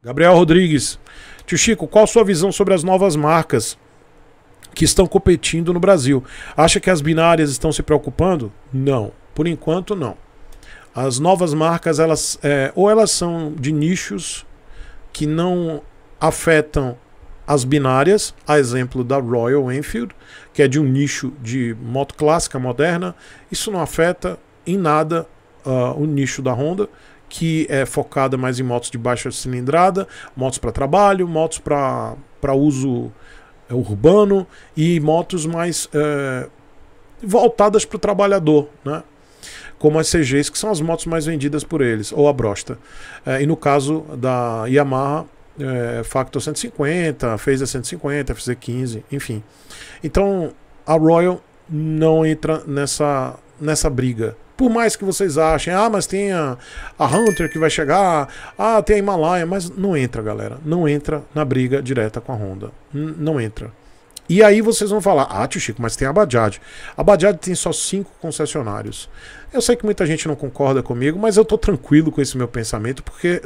Gabriel Rodrigues. Tio Chico, qual sua visão sobre as novas marcas que estão competindo no Brasil? Acha que as binárias estão se preocupando? Não, por enquanto não. As novas marcas, elas é, ou elas são de nichos que não afetam as binárias, a exemplo da Royal Enfield, que é de um nicho de moto clássica moderna, isso não afeta em nada uh, o nicho da Honda que é focada mais em motos de baixa cilindrada, motos para trabalho, motos para uso é, urbano e motos mais é, voltadas para o trabalhador, né? como as CGs, que são as motos mais vendidas por eles, ou a Brosta. É, e no caso da Yamaha, é, Factor 150, fez a 150, FZ15, enfim. Então a Royal não entra nessa, nessa briga. Por mais que vocês achem, ah, mas tem a, a Hunter que vai chegar, ah, tem a Himalaia, mas não entra, galera. Não entra na briga direta com a Honda. N não entra. E aí vocês vão falar, ah, tio Chico, mas tem a Bajaj. A Bajaj tem só cinco concessionários. Eu sei que muita gente não concorda comigo, mas eu estou tranquilo com esse meu pensamento, porque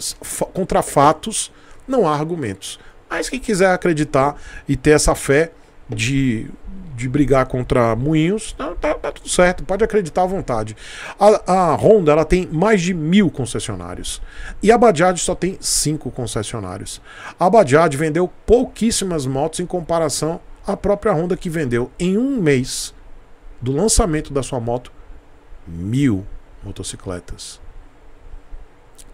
contra fatos não há argumentos. Mas quem quiser acreditar e ter essa fé de, de brigar contra moinhos, tudo certo, pode acreditar à vontade. A, a Honda ela tem mais de mil concessionários e a Bajaj só tem cinco concessionários. A Bajaj vendeu pouquíssimas motos em comparação à própria Honda que vendeu em um mês do lançamento da sua moto mil motocicletas.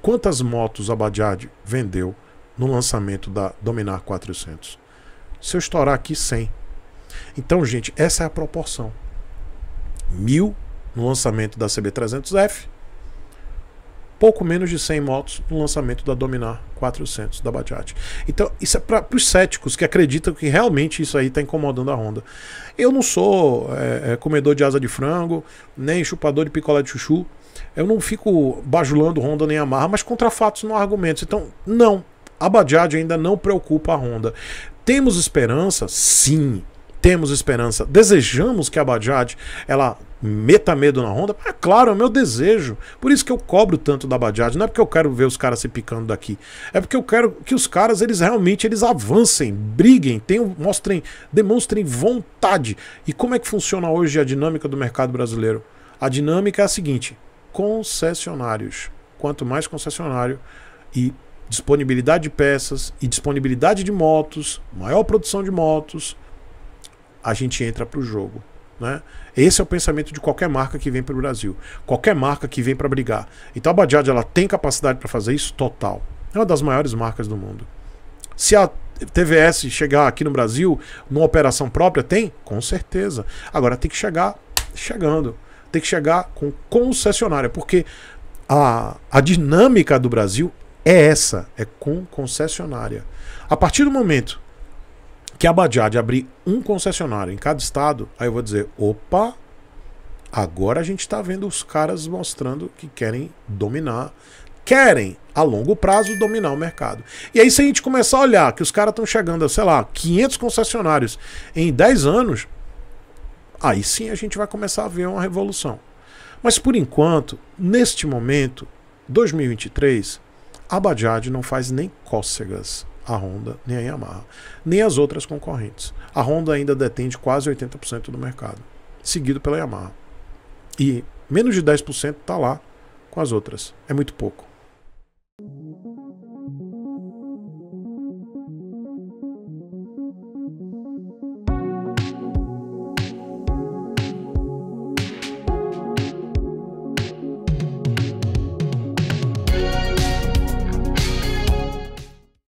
Quantas motos a Bajaj vendeu no lançamento da Dominar 400? Se eu estourar aqui, 100. Então, gente, essa é a proporção mil no lançamento da CB300F, pouco menos de 100 motos no lançamento da Dominar 400 da Bajaj. Então, isso é para os céticos que acreditam que realmente isso aí está incomodando a Honda. Eu não sou é, comedor de asa de frango, nem chupador de picolé de chuchu. Eu não fico bajulando Honda nem Amarra, mas contra fatos não há argumentos. Então, não, a Bajaj ainda não preocupa a Honda. Temos esperança? Sim temos esperança, desejamos que a Bajaj ela meta medo na Honda? É claro, é o meu desejo. Por isso que eu cobro tanto da Bajaj, não é porque eu quero ver os caras se picando daqui. É porque eu quero que os caras eles realmente eles avancem, briguem, tenham, mostrem, demonstrem vontade. E como é que funciona hoje a dinâmica do mercado brasileiro? A dinâmica é a seguinte: concessionários. Quanto mais concessionário e disponibilidade de peças e disponibilidade de motos, maior produção de motos, a gente entra para o jogo. Né? Esse é o pensamento de qualquer marca que vem para o Brasil, qualquer marca que vem para brigar. Então a Bajaj ela tem capacidade para fazer isso total. É uma das maiores marcas do mundo. Se a TVS chegar aqui no Brasil numa operação própria, tem? Com certeza. Agora tem que chegar chegando. Tem que chegar com concessionária, porque a, a dinâmica do Brasil é essa, é com concessionária. A partir do momento que a Bajaj abrir um concessionário em cada estado, aí eu vou dizer, opa, agora a gente está vendo os caras mostrando que querem dominar, querem a longo prazo dominar o mercado. E aí se a gente começar a olhar que os caras estão chegando a, sei lá, 500 concessionários em 10 anos, aí sim a gente vai começar a ver uma revolução. Mas por enquanto, neste momento, 2023, a Bajaj não faz nem cócegas a Honda nem a Yamaha, nem as outras concorrentes. A Honda ainda detém de quase 80% do mercado, seguido pela Yamaha. E menos de 10% está lá com as outras. É muito pouco.